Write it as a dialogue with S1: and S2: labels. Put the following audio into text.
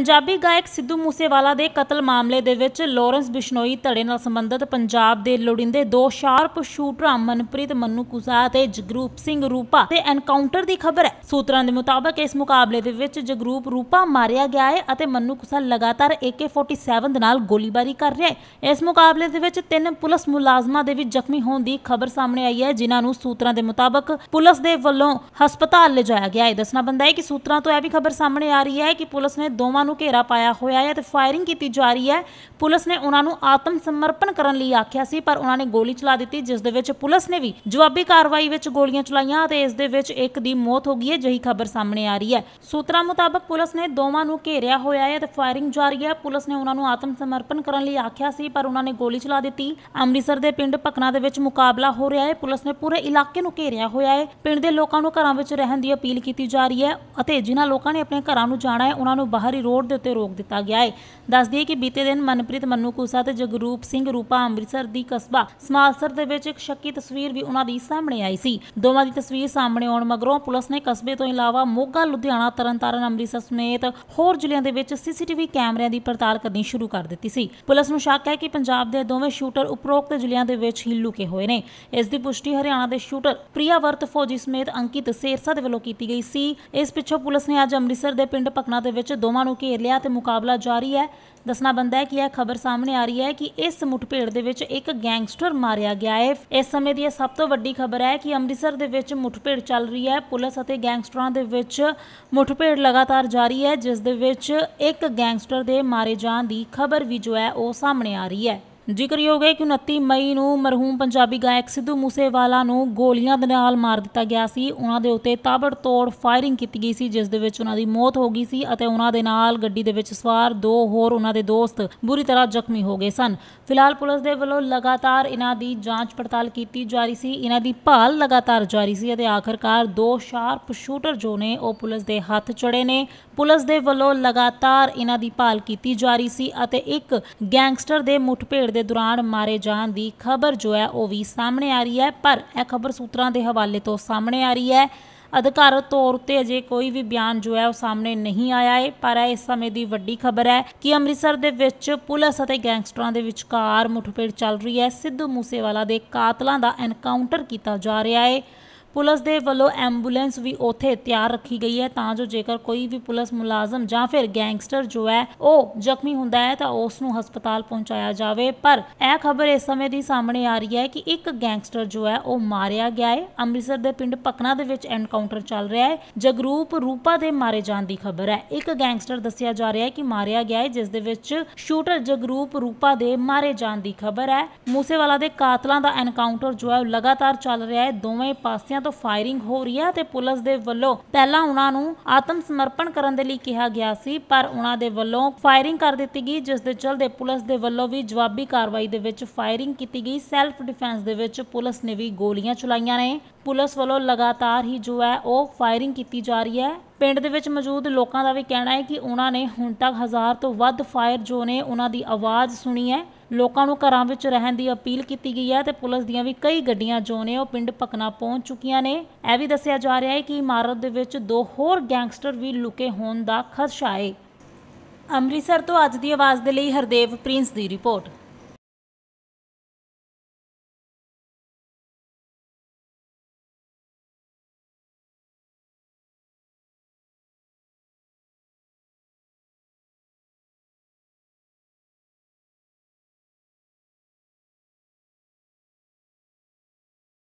S1: ਪੰਜਾਬੀ ਗਾਇਕ ਸਿੱਧੂ ਮੂਸੇਵਾਲਾ ਦੇ ਕਤਲ ਮਾਮਲੇ ਦੇ ਵਿੱਚ ਲਾਰੈਂਸ ਬਿਸ਼ਨੋਈ ਧੜੇ ਨਾਲ ਸੰਬੰਧਿਤ ਪੰਜਾਬ ਦੇ ਲੋੜਿੰਦੇ ਦੋ ਸ਼ਾਰਪ ਸ਼ੂਟਰ ਮਨਪ੍ਰੀਤ ਮੰਨੂ ਕੁਸਾ ਤੇ ਜਗਰੂਪ ਸਿੰਘ ਰੂਪਾ ਤੇ ਐਨਕਾਊਂਟਰ ਦੀ ਖਬਰ ਹੈ ਸੂਤਰਾਂ ਦੇ ਮੁਤਾਬਕ ਇਸ ਮੁਕਾਬਲੇ ਦੇ ਵਿੱਚ ਜਗਰੂਪ ਰੂਪਾ ਮਾਰਿਆ ਗਿਆ ਹੈ ਅਤੇ ਮੰਨੂ ਕੁਸਾ ਲਗਾਤਾਰ AK47 ਦੇ ਨਾਲ ਗੋਲੀਬਾਰੀ ਕਰ ਰਿਹਾ ਹੈ ਇਸ ਮੁਕਾਬਲੇ ਦੇ ਵਿੱਚ ਤਿੰਨ ਪੁਲਿਸ ਮੁਲਾਜ਼ਮਾਂ ਦੇ ਵੀ ਜ਼ਖਮੀ ਹੋਣ ਦੀ ਖਬਰ ਸਾਹਮਣੇ ਆਈ ਹੈ ਜਿਨ੍ਹਾਂ ਨੂੰ ਸੂਤਰਾਂ ਦੇ ਮੁਤਾਬਕ ਪੁਲਿਸ ਦੇ ਵੱਲੋਂ ਹਸਪਤਾਲ ਲਿਜਾਇਆ ਗਿਆ ਹੈ ਦੱਸਣਾ ਬੰਦਾ ਹੈ ਕਿ ਸੂਤਰਾਂ ਤੋਂ ਇਹ ਵੀ ਖਬਰ ਸਾਹਮਣੇ ਆ ਰਹੀ ਹੈ ਕਿ ਪੁਲਿਸ ਨੇ ਦੋਵਾਂ ਨੂੰ ਘੇਰਾ ਪਾਇਆ ਹੋਇਆ ਹੈ ਤੇ ਫਾਇਰਿੰਗ ਕੀਤੀ ਜਾ ਰਹੀ ਹੈ ਪੁਲਿਸ ਨੇ ਉਹਨਾਂ ਨੂੰ ਆਤਮ ਸਮਰਪਣ ਕਰਨ ਲਈ ਆਖਿਆ ਸੀ ਪਰ ਉਹਨਾਂ ਨੇ ਗੋਲੀ ਚਲਾ ਦਿੱਤੀ ਜਿਸ ਦੇ ਵਿੱਚ ਪੁਲਿਸ ਨੇ ਵੀ ਜਵਾਬੀ ਕਾਰਵਾਈ ਵਿੱਚ ਗੋਲੀਆਂ ਚਲਾਈਆਂ ਤੇ ਇਸ ਦੇ ਵਿੱਚ ਇੱਕ ਦੀ ਮੌਤ ਹੋ ਗਈ ਹੈ ਜਹੀ ਖਬਰ ਸਾਹਮਣੇ ਆ ਰਹੀ ਹੈ ਸੂਤਰਾਂ ਮੁਤਾਬਕ ਪੁਲਿਸ ਨੇ ਦੋਵਾਂ ਨੂੰ ਘੇਰਿਆ ਹੋਇਆ ਹੈ ਤੇ ਫਾਇਰਿੰਗ ਜਾਰੀ ਹੈ ਪੁਲਿਸ ਨੇ ਉਹਨਾਂ ਨੂੰ ਆਤਮ ਸਮਰਪਣ ਕਰਨ ਲਈ ਆਖਿਆ ਸੀ ਪਰ ਉਹਨਾਂ ਨੇ ਗੋਲੀ ਚਲਾ ਦਿੱਤੀ ਅੰਮ੍ਰਿਤਸਰ ਦੇ ਪਿੰਡ ਪਕਣਾ ਦੇ ਵਿੱਚ ਮੁਕਾਬਲਾ ਹੋ ਰਿਹਾ ਹੈ ਪੁਲਿਸ ਨੇ ਪੂਰੇ ਇਲਾਕੇ ਨੂੰ ਘੇਰਿਆ ਹੋਇਆ ਹੈ ਪਿੰਡ ਦੇ ਲੋਕਾਂ ਨੂੰ ਘਰਾਂ ਵਿੱਚ ਰਹਿਣ ਦੀ ਅਪੀਲ ਕੀਤੀ ਜਾ ਰਹੀ ਹੈ ਅਤੇ ਜਿਨ੍ਹਾਂ ਲੋਕਾਂ ਨੇ ਆਪਣੇ ਘਰਾਂ ਨੂੰ ਜਾਣਾ ਹੈ ਉਹਨਾਂ ਨੂੰ ਹੀ ਰੋਡ ਰੋਡ ਦੇ ਉੱਤੇ ਰੋਕ ਦਿੱਤਾ ਗਿਆ ਹੈ ਦੱਸ ਦਈਏ ਕਿ ਬੀਤੇ ਦਿਨ ਮਨਪ੍ਰੀਤ ਮੰਨੂ ਕੁਸਾ ਤੇ ਜਗਰੂਪ ਸਿੰਘ ਰੂਪਾ ਅੰਮ੍ਰਿਤਸਰ ਦੀ ਕਸਬਾ ਸਮਾਲਸਰ ਦੇ ਵਿੱਚ ਇੱਕ ਸ਼ੱਕੀ ਤਸਵੀਰ ਵੀ ਉਹਨਾਂ ਦੀ ਸਾਹਮਣੇ ਆਈ ਸੀ ਦੋਵਾਂ ਦੀ ਤਸਵੀਰ ਸਾਹਮਣੇ ਆਉਣ ਮਗਰੋਂ ਪੁਲਿਸ ਨੇ ਕਸਬੇ ਤੋਂ ਇਲਾਵਾ ਮੋਗਾ ਲੁਧਿਆਣਾ ਤਰਨਤਾਰਨ ਅੰਮ੍ਰਿਤਸਰ ਸਮੇਤ ਹੋਰ ਜ਼ਿਲ੍ਹਿਆਂ ਦੇ ਵਿੱਚ ਸੀਸੀਟੀਵੀ ਕੈਮਰਿਆਂ ਦੀ ਪੜਤਾਲ ਕਰਨੀ ਸ਼ੁਰੂ ਕਰ ਦਿੱਤੀ ਸੀ ਪੁਲਿਸ ਨੂੰ ਸ਼ੱਕ ਹੈ ਕਿ ਪੰਜਾਬ ਦੇ ਦੋਵੇਂ ਸ਼ੂਟਰ ਉਪਰੋਕਤ ਜ਼ਿਲ੍ਹਿਆਂ ਦੇ ਵਿੱਚ ਹੀ ਲੁਕੇ ਹੋਏ ਨੇ ਇਸ ਦੀ ਪੁਸ਼ਟੀ ਹਰਿਆਣਾ ਦੇ ਸ਼ੂਟਰ ਪ੍ਰਿਆਵਰਤ ਫੌਜੀ ਸਮੇਤ ਅੰਕਿਤ ਸੇਰਸਾ ਦੇ ਵੱਲੋਂ ਕੀਤੀ ਗਈ ਸੀ ਇਸ ਪਿੱਛੋਂ ਪੁਲਿਸ ਨੇ ਅੱਜ ਅੰਮ੍ਰਿਤਸਰ ਦੇ ਪਿੰਡ ਪਕਣਾ ਦੇ ਵਿੱਚ ਦੋਵਾਂ ਨੂੰ ਘੇਰ ਲਿਆ ਤੇ ਮੁਕਾਬਲਾ ਜਾਰੀ ਹੈ ਦੱਸਣਾ ਬੰਦਾ ਹੈ ਕਿ ਇਹ ਖਬਰ ਸਾਹਮਣੇ ਆ ਰਹੀ ਹੈ ਕਿ ਇਸ ਮੁਠਭੇੜ ਦੇ ਵਿੱਚ ਇੱਕ ਗੈਂਗਸਟਰ ਮਾਰਿਆ ਗਿਆ ਹੈ ਇਸ ਸਮੇਂ ਦੀ ਇਹ ਸਭ ਤੋਂ ਵੱਡੀ ਖਬਰ ਹੈ ਕਿ ਅੰਮ੍ਰਿਤਸਰ ਦੇ ਵਿੱਚ ਮੁਠਭੇੜ ਚੱਲ ਰਹੀ ਹੈ ਪੁਲਿਸ ਅਤੇ ਗੈਂਗਸਟਰਾਂ ਦੇ ਵਿੱਚ ਮੁਠਭੇੜ ਲਗਾਤਾਰ ਜਾਰੀ ਹੈ ਜਿਸ ਦੇ ਵਿੱਚ ਇੱਕ ਗੈਂਗਸਟਰ ਦੇ ਮਾਰੇ ਜਾਣ ਦੀ ਖਬਰ ਵੀ ਜੋ ਹੈ ਉਹ ਸਾਹਮਣੇ ਆ ਰਹੀ ਹੈ ਜ਼ਿਕਰਯੋਗ ਹੈ ਕਿ 29 ਮਈ ਨੂੰ ਮਰਹੂਮ ਪੰਜਾਬੀ ਗਾਇਕ ਸਿੱਧੂ ਮੂਸੇਵਾਲਾ ਨੂੰ ਗੋਲੀਆਂ ਦੇ ਨਾਲ ਮਾਰ ਦਿੱਤਾ ਗਿਆ ਸੀ ਉਹਨਾਂ ਦੇ ਉੱਤੇ ਤਾਬੜਤੋੜ ਫਾਇਰਿੰਗ ਕੀਤੀ ਗਈ ਸੀ ਜਿਸ ਦੇ ਵਿੱਚ ਉਹਨਾਂ ਦੀ ਮੌਤ ਹੋ ਗਈ ਸੀ ਅਤੇ ਉਹਨਾਂ ਦੇ ਨਾਲ ਗੱਡੀ ਦੇ ਵਿੱਚ ਸਵਾਰ ਦੋ ਹੋਰ ਉਹਨਾਂ ਦੇ ਦੋਸਤ ਬੁਰੀ ਤਰ੍ਹਾਂ ਜ਼ਖਮੀ ਹੋ ਗਏ ਸਨ ਫਿਲਹਾਲ ਪੁਲਿਸ ਦੇ ਵੱਲੋਂ ਲਗਾਤਾਰ ਇਹਨਾਂ ਦੀ ਜਾਂਚ ਪੜਤਾਲ ਕੀਤੀ ਜਾ ਰਹੀ ਸੀ ਇਹਨਾਂ ਦੀ ਭਾਲ ਲਗਾਤਾਰ ਜਾਰੀ ਸੀ ਅਤੇ ਆਖਰਕਾਰ ਦੋ ਸ਼ਾਰਪ ਸ਼ੂਟਰ ਜੋ ਨੇ ਉਹ ਪੁਲਿਸ ਦੇ ਹੱਥ ਚੜੇ ਨੇ ਪੁਲਿਸ ਦੇ ਵੱਲੋਂ ਲਗਾਤਾਰ ਇਹਨਾਂ ਦੀ ਭਾਲ ਕੀਤੀ ਜਾ ਰਹੀ ਸੀ ਅਤੇ ਇੱਕ ਗੈਂਗਸਟਰ ਦੇ ਮੁੱਠਭੇੜ ਦੇ ਦੌਰਾਨ ਮਾਰੇ ਜਾਣ ਦੀ ਖਬਰ ਜੋ ਹੈ ਉਹ ਵੀ ਸਾਹਮਣੇ ਆ ਰਹੀ ਹੈ ਪਰ ਇਹ ਖਬਰ ਸੂਤਰਾਂ ਦੇ ਹਵਾਲੇ ਤੋਂ ਸਾਹਮਣੇ ਆ ਰਹੀ ਹੈ ਅਧਿਕਾਰਤ ਤੌਰ ਤੇ ਅਜੇ ਕੋਈ ਵੀ ਬਿਆਨ ਜੋ ਹੈ ਉਹ ਸਾਹਮਣੇ ਨਹੀਂ ਆਇਆ ਹੈ ਪਰ ਇਸ ਸਮੇਂ ਦੀ ਵੱਡੀ ਖਬਰ ਹੈ ਕਿ ਅੰਮ੍ਰਿਤਸਰ ਦੇ ਵਿੱਚ ਪੁਲਿਸ ਅਤੇ ਗੈਂਗਸਟਰਾਂ ਦੇ ਵਿਚਕਾਰ ਮੁੱਠਭੇੜ ਚੱਲ ਰਹੀ ਹੈ ਸਿੱਧੂ ਮੂਸੇਵਾਲਾ ਦੇ ਕਾਤਲਾਂ ਦਾ ਐਨਕਾਊਂਟਰ ਕੀਤਾ ਜਾ ਰਿਹਾ ਹੈ ਪੁਲਿਸ ਦੇ ਵੱਲੋਂ ਐਂਬੂਲੈਂਸ ਵੀ ਉੱਥੇ ਤਿਆਰ ਰੱਖੀ ਗਈ ਹੈ ਤਾਂ ਜੋ ਜੇਕਰ ਕੋਈ ਵੀ ਪੁਲਿਸ ਮੁਲਾਜ਼ਮ ਜਾਂ ਫਿਰ ਗੈਂਗਸਟਰ ਜੋ ਹੈ ਉਹ ਜ਼ਖਮੀ ਹੁੰਦਾ ਹੈ ਤਾਂ ਉਸ ਨੂੰ ਹਸਪਤਾਲ ਪਹੁੰਚਾਇਆ ਜਾਵੇ ਪਰ ਇਹ ਖਬਰ ਇਸ ਸਮੇਂ ਦੀ ਸਾਹਮਣੇ ਆ ਰਹੀ ਹੈ ਕਿ ਇੱਕ ਗੈਂਗਸਟਰ ਜੋ ਹੈ ਉਹ ਮਾਰਿਆ ਗਿਆ ਹੈ ਅੰਮ੍ਰਿਤਸਰ ਦੇ ਪਿੰਡ ਪਕਨਾ ਦੇ ਵਿੱਚ ਐਨਕਾਊਂਟਰ ਚੱਲ ਰਿਹਾ ਹੈ ਜਗਰੂਪ ਰੂਪਾ ਦੇ ਮਾਰੇ ਜਾਣ ਦੀ ਖਬਰ ਹੈ ਇੱਕ ਗੈਂਗਸਟਰ ਦੱਸਿਆ ਜਾ ਰਿਹਾ ਹੈ ਕਿ ਮਾਰਿਆ ਗਿਆ ਹੈ ਜਿਸ ਦੇ ਵਿੱਚ ਸ਼ੂਟਰ ਜਗਰੂਪ ਰੂਪਾ ਦੇ ਮਾਰੇ ਜਾਣ ਦੀ ਖਬਰ ਹੈ ਮੂਸੇਵਾਲਾ ਦੇ ਕਾਤਲਾਂ ਦਾ ਐਨਕਾਊਂਟਰ ਜੋ ਹੈ ਲਗਾਤਾਰ ਚੱਲ ਰਿਹਾ ਹੈ ਦੋਵੇਂ ਪਾਸੇ ਗੋਲੀਆਂ ਤੋਂ ਫਾਇਰਿੰਗ ਹੋ ਰਹੀ ਹੈ ਤੇ ਪੁਲਿਸ ਦੇ ਵੱਲੋਂ ਪਹਿਲਾਂ ਉਹਨਾਂ ਨੂੰ ਆਤਮ ਸਮਰਪਣ ਕਰਨ ਦੇ ਲਈ ਕਿਹਾ ਗਿਆ ਸੀ ਪਰ ਉਹਨਾਂ ਦੇ ਵੱਲੋਂ ਫਾਇਰਿੰਗ ਕਰ ਦਿੱਤੀ ਗਈ ਜਿਸ ਦੇ ਚਲਦੇ ਪੁਲਿਸ ਦੇ ਵੱਲੋਂ ਵੀ ਜਵਾਬੀ ਕਾਰਵਾਈ ਦੇ ਵਿੱਚ ਫਾਇਰਿੰਗ ਕੀਤੀ ਗਈ ਸੈਲਫ ਡਿਫੈਂਸ ਦੇ ਵਿੱਚ ਪੁਲਿਸ ਨੇ ਵੀ ਗੋਲੀਆਂ ਚਲਾਈਆਂ ਨੇ ਪੁਲਿਸ ਵੱਲੋਂ ਲਗਾਤਾਰ ਹੀ ਜੋ ਹੈ ਉਹ ਫਾਇਰਿੰਗ ਕੀਤੀ ਜਾ ਰਹੀ ਹੈ ਪਿੰਡ ਦੇ ਵਿੱਚ ਮੌਜੂਦ ਲੋਕਾਂ ਦਾ ਵੀ ਕਹਿਣਾ ਹੈ ਕਿ ਉਹਨਾਂ ਨੇ ਹੁਣ ਤੱਕ ਹਜ਼ਾਰ ਤੋਂ ਵੱਧ ਫਾਇਰ ਜੋ ਨੇ ਉਹਨਾਂ ਦੀ ਆਵਾਜ਼ ਸੁਣੀ ਹੈ ਲੋਕਾਂ ਨੂੰ ਘਰਾਂ ਵਿੱਚ ਰਹਿਣ ਦੀ ਅਪੀਲ ਕੀਤੀ ਗਈ ਹੈ ਤੇ ਪੁਲਿਸ ਦੀਆਂ ਵੀ ਕਈ ਗੱਡੀਆਂ ਜੋ ਨੇ ਉਹ ਪਿੰਡ ਪਕਨਾ ਪਹੁੰਚ ਚੁੱਕੀਆਂ ਨੇ ਇਹ ਵੀ ਦੱਸਿਆ ਜਾ ਰਿਹਾ ਹੈ ਕਿ ਇਮਾਰਤ ਦੇ ਵਿੱਚ ਦੋ ਹੋਰ ਗੈਂਗਸਟਰ ਵੀ ਲੁਕੇ ਹੋਣ ਦਾ ਖਦਸ਼ਾ ਹੈ ਅੰਮ੍ਰਿਤਸਰ ਤੋਂ ਅੱਜ ਦੀ ਆਵਾਜ਼ ਦੇ ਲਈ ਹਰਦੇਵ ਪ੍ਰਿੰਸ ਦੀ ਰਿਪੋਰਟ